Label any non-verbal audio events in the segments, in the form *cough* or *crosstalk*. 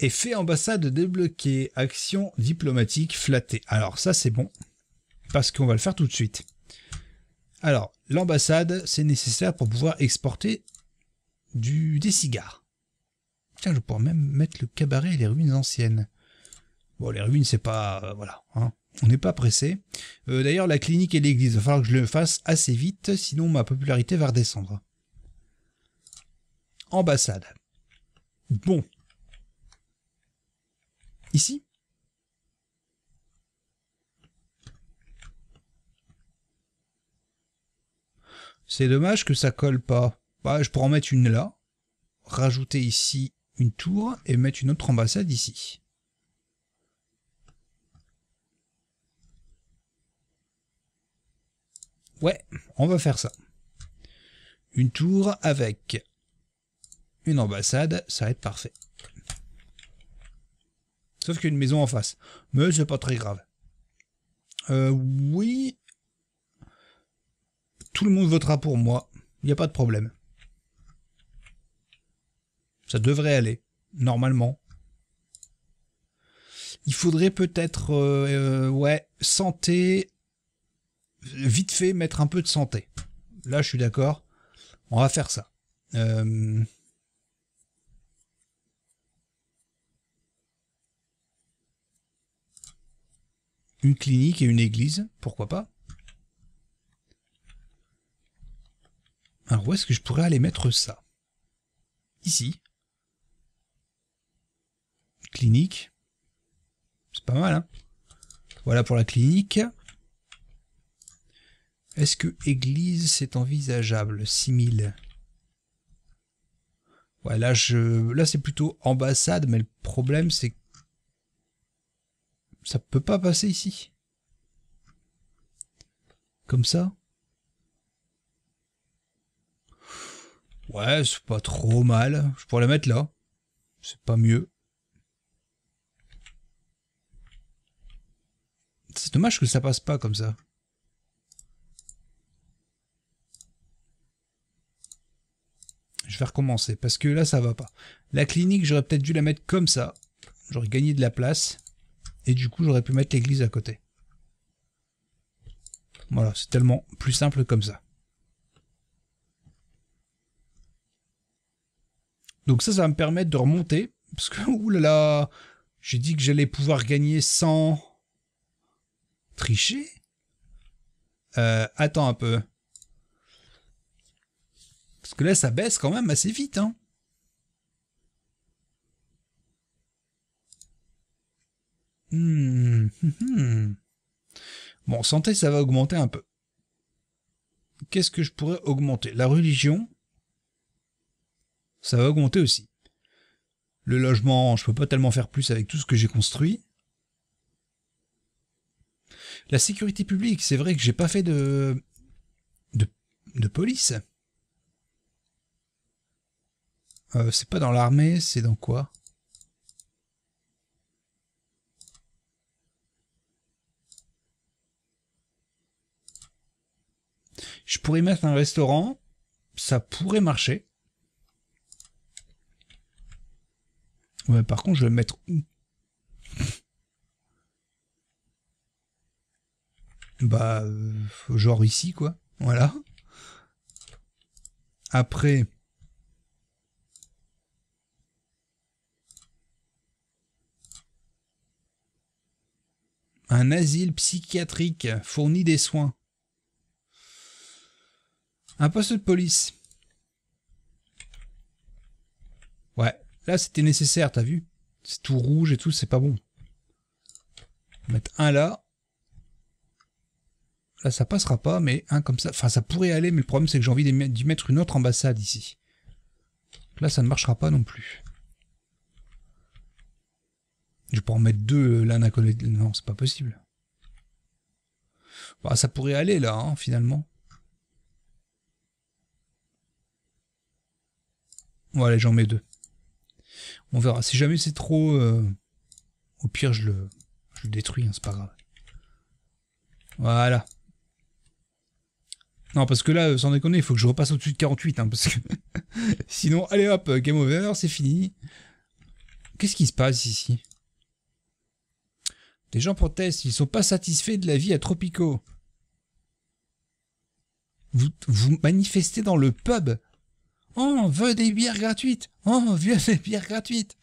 « Effet fait ambassade débloqué. action diplomatique flattée. Alors ça c'est bon, parce qu'on va le faire tout de suite. Alors, l'ambassade, c'est nécessaire pour pouvoir exporter du, des cigares. Tiens, je pourrais même mettre le cabaret et les ruines anciennes. Bon, les ruines, c'est pas... Euh, voilà, hein. on n'est pas pressé. Euh, d'ailleurs, la clinique et l'église, il va falloir que je le fasse assez vite, sinon ma popularité va redescendre. Ambassade. Bon, ici. C'est dommage que ça colle pas. Bah, je pourrais en mettre une là, rajouter ici une tour et mettre une autre ambassade ici. Ouais, on va faire ça. Une tour avec une ambassade, ça va être parfait qu'une maison en face. Mais c'est pas très grave. Euh, oui. Tout le monde votera pour moi. Il n'y a pas de problème. Ça devrait aller, normalement. Il faudrait peut-être, euh, euh, ouais, santé, vite fait mettre un peu de santé. Là, je suis d'accord. On va faire ça. une clinique et une église, pourquoi pas Alors où est-ce que je pourrais aller mettre ça Ici. Clinique. C'est pas mal, hein Voilà pour la clinique. Est-ce que église, c'est envisageable 6000. Ouais, là, je... là c'est plutôt ambassade, mais le problème, c'est ça peut pas passer ici. Comme ça. Ouais, c'est pas trop mal. Je pourrais la mettre là. C'est pas mieux. C'est dommage que ça passe pas comme ça. Je vais recommencer parce que là ça va pas. La clinique, j'aurais peut-être dû la mettre comme ça. J'aurais gagné de la place et du coup j'aurais pu mettre l'église à côté. Voilà, c'est tellement plus simple comme ça. Donc ça, ça va me permettre de remonter, parce que, *laughs* oulala, j'ai dit que j'allais pouvoir gagner sans tricher. Euh, attends un peu. Parce que là, ça baisse quand même assez vite, hein. Hmm, hmm, hmm. Bon, santé, ça va augmenter un peu. Qu'est-ce que je pourrais augmenter La religion, ça va augmenter aussi. Le logement, je peux pas tellement faire plus avec tout ce que j'ai construit. La sécurité publique, c'est vrai que j'ai pas fait de, de, de police. Euh, c'est pas dans l'armée, c'est dans quoi Je pourrais mettre un restaurant, ça pourrait marcher. Ouais, par contre, je vais mettre où Bah, euh, genre ici, quoi. Voilà. Après... Un asile psychiatrique fournit des soins. Un poste de police. Ouais, là c'était nécessaire, t'as vu C'est tout rouge et tout, c'est pas bon. mettre un là. Là ça passera pas, mais un comme ça. Enfin ça pourrait aller, mais le problème c'est que j'ai envie d'y mettre une autre ambassade ici. Là ça ne marchera pas non plus. Je peux en mettre deux euh, l'un à côté. Non, c'est pas possible. Bah, ça pourrait aller là, hein, finalement. Voilà, j'en mets deux. On verra. Si jamais c'est trop, euh, au pire, je le, je le détruis, hein, c'est pas grave. Voilà. Non, parce que là, euh, sans déconner, il faut que je repasse au-dessus de 48, hein, parce que *laughs* sinon, allez hop, game over, c'est fini. Qu'est-ce qui se passe ici Des gens protestent, ils sont pas satisfaits de la vie à Tropico. Vous, vous manifestez dans le pub on veut des bières gratuites. On veut des bières gratuites.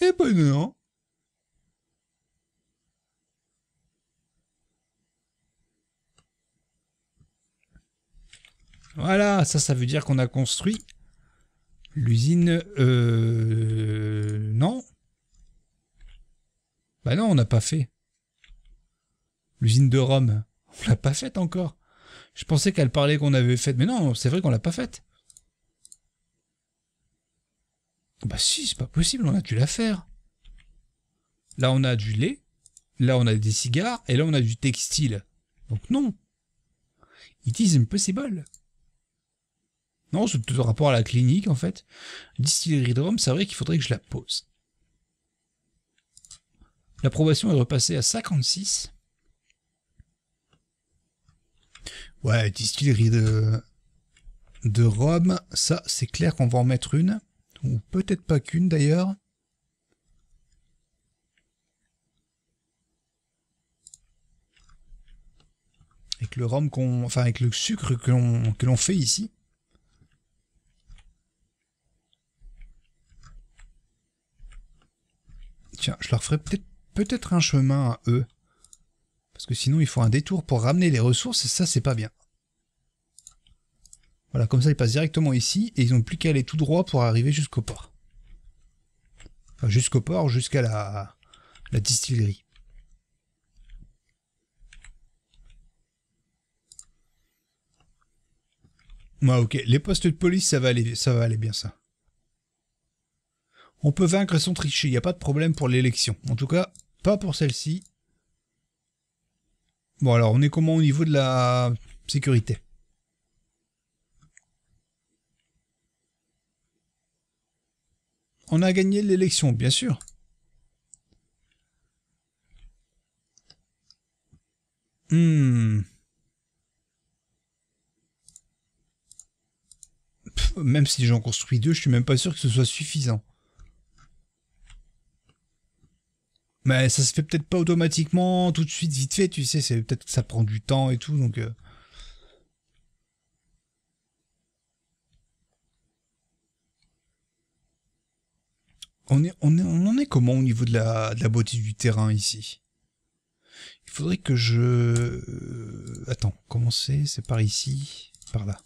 Eh ben non Voilà, ça, ça veut dire qu'on a construit l'usine... Euh, non Bah non, on n'a pas fait. L'usine de Rome, on l'a pas faite encore. Je pensais qu'elle parlait qu'on avait faite, mais non, c'est vrai qu'on l'a pas faite. Bah si, c'est pas possible, on a dû la faire. Là, on a du lait, là, on a des cigares, et là, on a du textile. Donc non. It is impossible. Non, c'est tout rapport à la clinique en fait. Distillerie de Rome, c'est vrai qu'il faudrait que je la pose. L'approbation est repassée à 56. Ouais, distillerie de, de Rome, ça c'est clair qu'on va en mettre une. Ou peut-être pas qu'une d'ailleurs. Avec le rhum qu'on. Enfin avec le sucre que l'on fait ici. je leur ferai peut-être un chemin à eux. Parce que sinon, il faut un détour pour ramener les ressources, et ça, c'est pas bien. Voilà, comme ça, ils passent directement ici, et ils n'ont plus qu'à aller tout droit pour arriver jusqu'au port. Enfin, jusqu'au port, jusqu'à la, la distillerie. Ouais, ok, les postes de police, ça va aller, ça va aller bien, ça. On peut vaincre son tricher, il n'y a pas de problème pour l'élection. En tout cas, pas pour celle-ci. Bon alors, on est comment au niveau de la sécurité On a gagné l'élection, bien sûr. Hmm. même si j'en construis deux, je suis même pas sûr que ce soit suffisant. Mais ça se fait peut-être pas automatiquement, tout de suite, vite fait, tu sais, c'est peut-être que ça prend du temps et tout, donc. Euh. On, est, on, est, on en est comment au niveau de la, de la beauté du terrain ici Il faudrait que je... Euh, attends, commencer c'est C'est par ici, par là.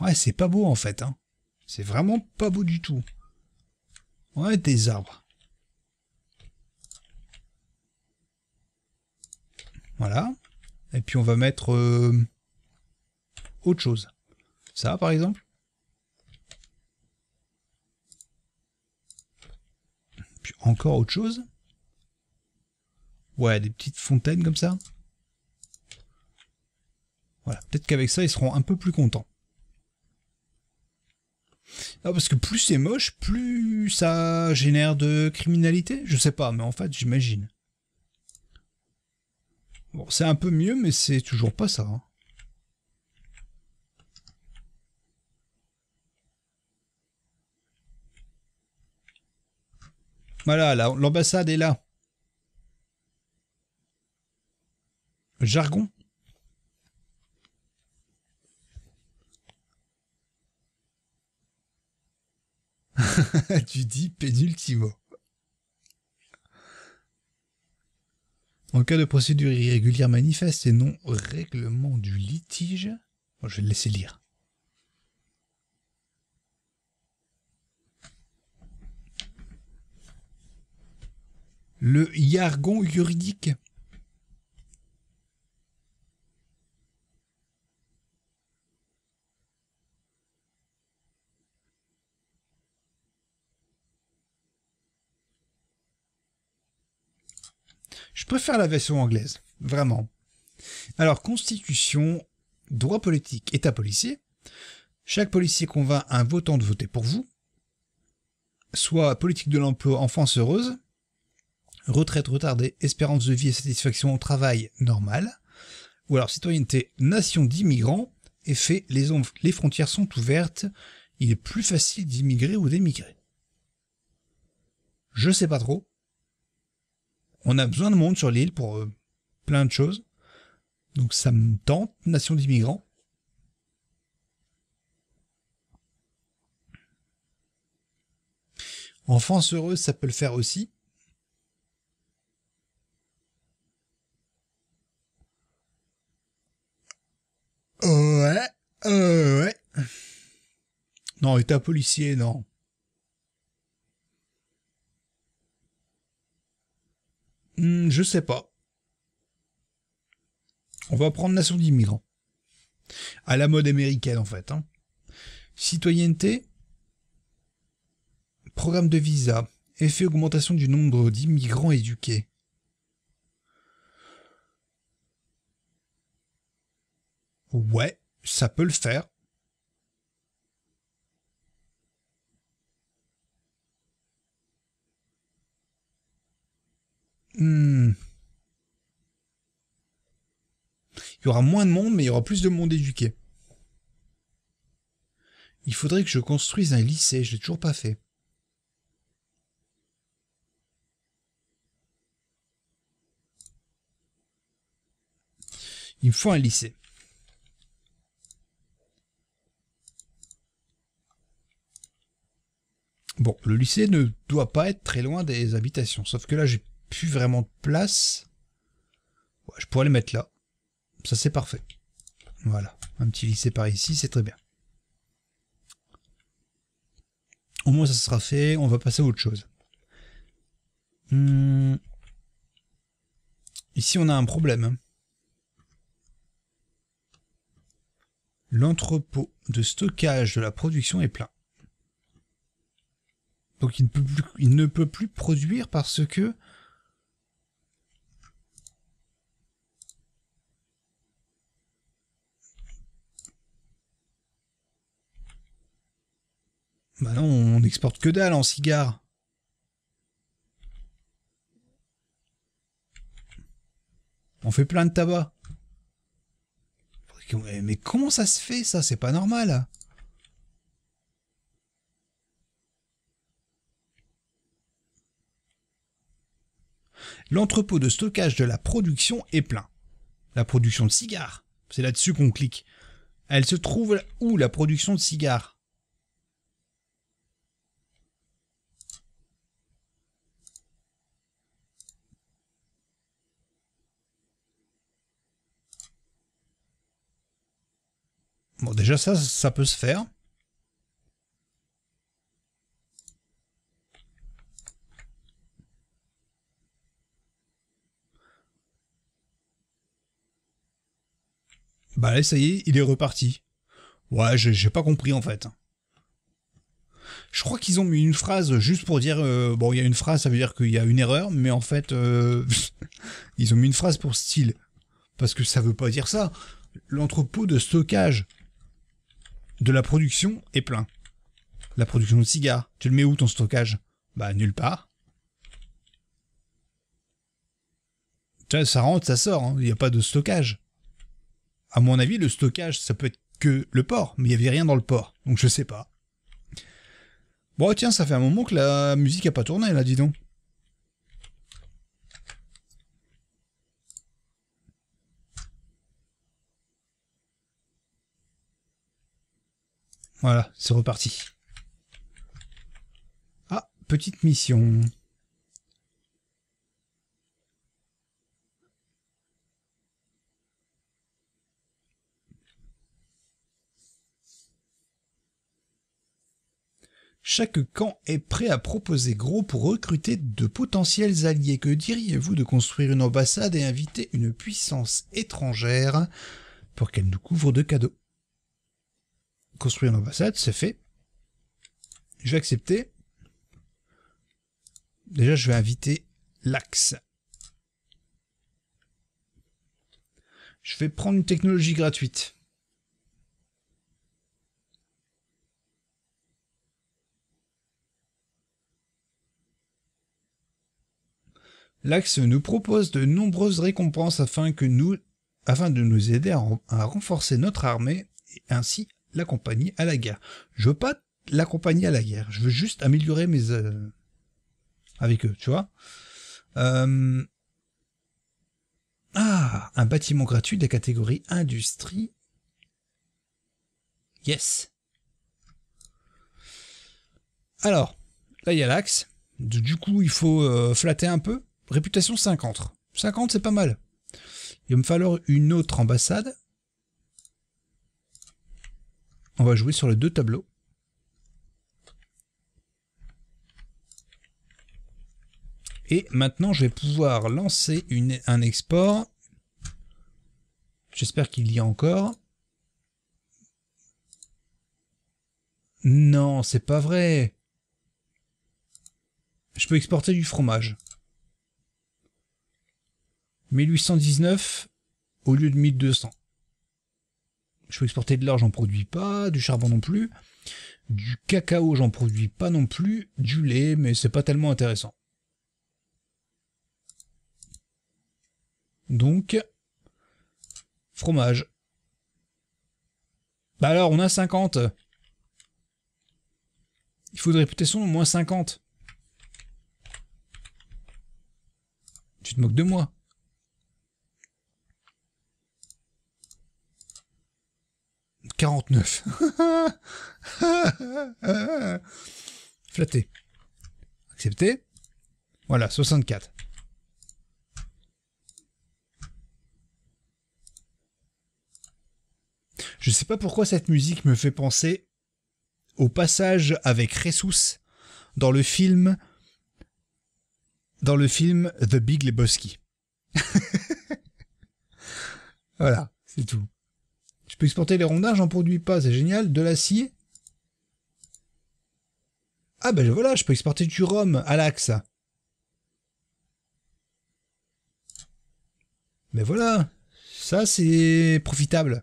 Ouais, c'est pas beau en fait. Hein. C'est vraiment pas beau du tout. Ouais, des arbres. Voilà. Et puis on va mettre euh, autre chose. Ça, par exemple. Puis encore autre chose. Ouais, des petites fontaines comme ça. Voilà, peut-être qu'avec ça, ils seront un peu plus contents. Non, ah, parce que plus c'est moche, plus ça génère de criminalité. Je sais pas, mais en fait, j'imagine. Bon, c'est un peu mieux, mais c'est toujours pas ça. Hein. Voilà, l'ambassade est là. Jargon *laughs* tu dis pénultimo. En cas de procédure irrégulière manifeste et non règlement du litige, je vais le laisser lire. Le jargon juridique Je préfère la version anglaise, vraiment. Alors, Constitution, droit politique, État policier. Chaque policier convainc un votant de voter pour vous. Soit politique de l'emploi, enfance heureuse. Retraite retardée, espérance de vie et satisfaction au travail normal. Ou alors citoyenneté, nation d'immigrants. Effet, les, les frontières sont ouvertes. Il est plus facile d'immigrer ou d'émigrer. Je sais pas trop on a besoin de monde sur l'île pour euh, plein de choses. Donc ça me tente, nation d'immigrants. Enfance heureuse, ça peut le faire aussi. Ouais, euh, ouais. Non, état policier, non. Hmm, je sais pas. On va prendre nation d'immigrants. À la mode américaine, en fait. Hein. Citoyenneté. Programme de visa. Effet augmentation du nombre d'immigrants éduqués. Ouais, ça peut le faire. Hmm. Il y aura moins de monde, mais il y aura plus de monde éduqué. Il faudrait que je construise un lycée, je l'ai toujours pas fait. Il me faut un lycée. Bon, le lycée ne doit pas être très loin des habitations, sauf que là j'ai plus vraiment de place. je pourrais les mettre là. Ça, c'est parfait. Voilà. Un petit lycée par ici, c'est très bien. Au moins, ça sera fait. On va passer à autre chose. Hmm. Ici, on a un problème. Hein. L'entrepôt de stockage de la production est plein. Donc il ne peut plus, il ne peut plus produire parce que Bah non, on n'exporte que dalle en cigares. On fait plein de tabac. Mais comment ça se fait ça C'est pas normal. L'entrepôt de stockage de la production est plein. La production de cigares. C'est là-dessus qu'on clique. Elle se trouve où la production de cigares déjà ça, ça peut se faire. Bah là, ça y est, il est reparti. Ouais, j'ai pas compris en fait. Je crois qu'ils ont mis une phrase juste pour dire euh, bon, il y a une phrase, ça veut dire qu'il y a une erreur, mais en fait, euh, *laughs* ils ont mis une phrase pour style parce que ça veut pas dire ça. L'entrepôt de stockage de la production est plein. La production de cigares, tu le mets où ton stockage Bah nulle part. ça rentre, ça sort, hein. il n'y a pas de stockage. À mon avis, le stockage, ça peut être que le port, mais il n'y avait rien dans le port, donc je sais pas. Bon, tiens, ça fait un moment que la musique n'a pas tourné, là, dis donc. Voilà, c'est reparti. Ah, petite mission. Chaque camp est prêt à proposer gros pour recruter de potentiels alliés. Que diriez-vous de construire une ambassade et inviter une puissance étrangère pour qu'elle nous couvre de cadeaux construire l'ambassade, c'est fait. Je vais accepter. Déjà, je vais inviter l'axe. Je vais prendre une technologie gratuite. L'Axe nous propose de nombreuses récompenses afin, que nous, afin de nous aider à, à renforcer notre armée et ainsi l'accompagner à la guerre. Je veux pas l'accompagner à la guerre. Je veux juste améliorer mes... Euh, avec eux, tu vois. Euh, ah, un bâtiment gratuit de la catégorie industrie. Yes. Alors, là, il y a l'axe. Du coup, il faut euh, flatter un peu. Réputation 50. 50, c'est pas mal. Il va me falloir une autre ambassade. On va jouer sur les deux tableaux. Et maintenant, je vais pouvoir lancer un export. J'espère qu'il y a encore. Non, c'est pas vrai. Je peux exporter du fromage. 1819 au lieu de 1200 je peux exporter de l'or, j'en produis pas, du charbon non plus, du cacao, j'en produis pas non plus, du lait, mais c'est pas tellement intéressant. Donc, fromage. Bah alors, on a 50. Il faudrait peut-être son moins 50. Tu te moques de moi. 49. *laughs* Flatté. Accepté. Voilà, 64. Je sais pas pourquoi cette musique me fait penser au passage avec Ressus dans le film dans le film The Big Lebowski. *laughs* voilà, c'est tout peux exporter les rondins, j'en produis pas, c'est génial. De l'acier. Ah ben voilà, je peux exporter du rhum à l'axe. Mais voilà, ça c'est profitable.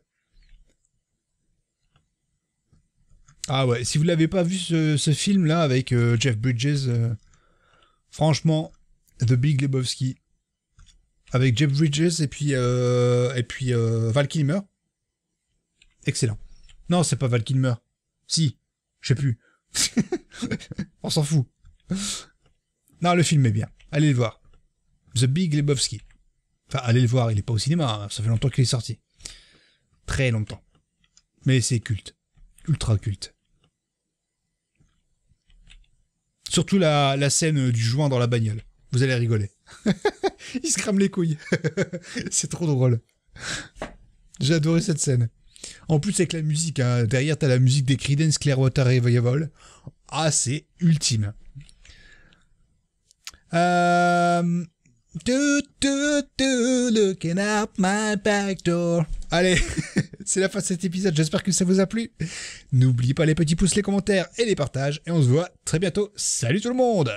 Ah ouais, si vous l'avez pas vu ce, film là avec euh, Jeff Bridges, euh, franchement, The Big Lebowski, avec Jeff Bridges et puis euh, et puis Val Kilmer, Excellent. Non, c'est pas Val Kilmer. Si, je sais plus. *laughs* On s'en fout. Non, le film est bien. Allez le voir. The Big Lebowski. Enfin, allez le voir, il est pas au cinéma, hein. ça fait longtemps qu'il est sorti. Très longtemps. Mais c'est culte. Ultra culte. Surtout la, la scène du joint dans la bagnole. Vous allez rigoler. *laughs* il se crame les couilles. *laughs* c'est trop drôle. J'ai adoré cette scène. En plus, avec la musique, hein, derrière, t'as la musique des Creedence Clearwater Revival. Ah, c'est ultime. Euh... Allez, *laughs* c'est la fin de cet épisode. J'espère que ça vous a plu. N'oubliez pas les petits pouces, les commentaires et les partages. Et on se voit très bientôt. Salut tout le monde!